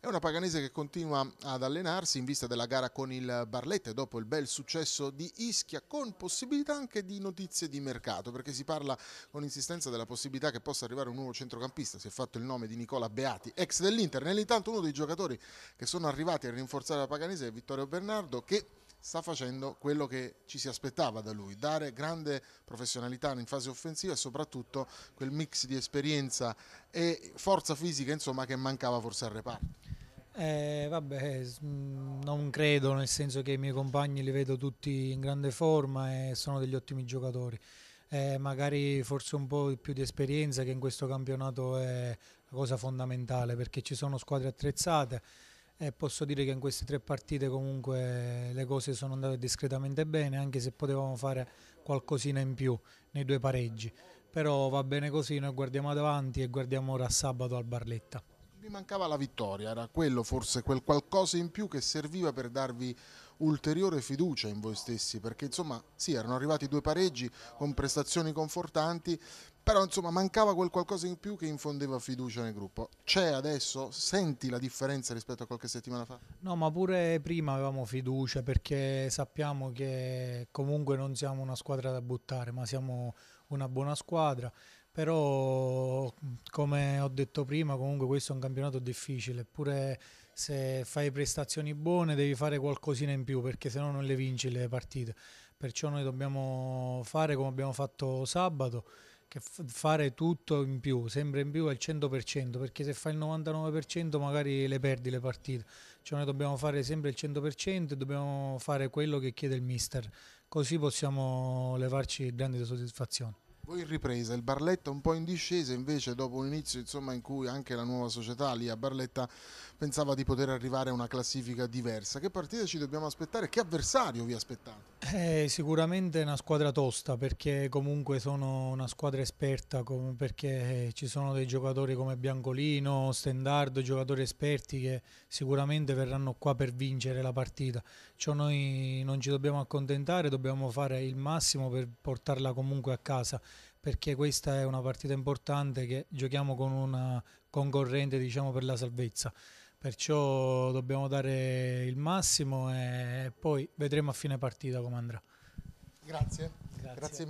È una paganese che continua ad allenarsi in vista della gara con il Barletta dopo il bel successo di Ischia, con possibilità anche di notizie di mercato, perché si parla con insistenza della possibilità che possa arrivare un nuovo centrocampista. Si è fatto il nome di Nicola Beati, ex dell'Inter. Nell'intanto uno dei giocatori che sono arrivati a rinforzare la paganese è Vittorio Bernardo, che sta facendo quello che ci si aspettava da lui, dare grande professionalità in fase offensiva e soprattutto quel mix di esperienza e forza fisica insomma, che mancava forse al reparto. Eh, vabbè, mm, non credo, nel senso che i miei compagni li vedo tutti in grande forma e sono degli ottimi giocatori. Eh, magari forse un po' più di esperienza che in questo campionato è la cosa fondamentale perché ci sono squadre attrezzate e posso dire che in queste tre partite comunque le cose sono andate discretamente bene anche se potevamo fare qualcosina in più nei due pareggi però va bene così noi guardiamo avanti e guardiamo ora sabato al Barletta vi mancava la vittoria, era quello forse quel qualcosa in più che serviva per darvi ulteriore fiducia in voi stessi, perché insomma sì, erano arrivati due pareggi con prestazioni confortanti, però insomma mancava quel qualcosa in più che infondeva fiducia nel gruppo. C'è adesso? Senti la differenza rispetto a qualche settimana fa? No, ma pure prima avevamo fiducia perché sappiamo che comunque non siamo una squadra da buttare, ma siamo una buona squadra però come ho detto prima comunque questo è un campionato difficile, eppure se fai prestazioni buone devi fare qualcosina in più perché se no non le vinci le partite, perciò noi dobbiamo fare come abbiamo fatto sabato che fare tutto in più, sempre in più al 100%, perché se fai il 99% magari le perdi le partite, cioè noi dobbiamo fare sempre il 100% e dobbiamo fare quello che chiede il mister, così possiamo levarci grandi soddisfazioni. Poi in ripresa, il Barletta un po' in discesa, invece dopo un inizio insomma, in cui anche la nuova società lì a Barletta pensava di poter arrivare a una classifica diversa. Che partita ci dobbiamo aspettare? Che avversario vi aspettate? Eh, sicuramente è una squadra tosta perché comunque sono una squadra esperta perché eh, ci sono dei giocatori come Biancolino, Stendardo, giocatori esperti che sicuramente verranno qua per vincere la partita. Ciò noi non ci dobbiamo accontentare, dobbiamo fare il massimo per portarla comunque a casa perché questa è una partita importante che giochiamo con una concorrente diciamo, per la salvezza perciò dobbiamo dare il massimo e poi vedremo a fine partita come andrà. Grazie. Grazie. Grazie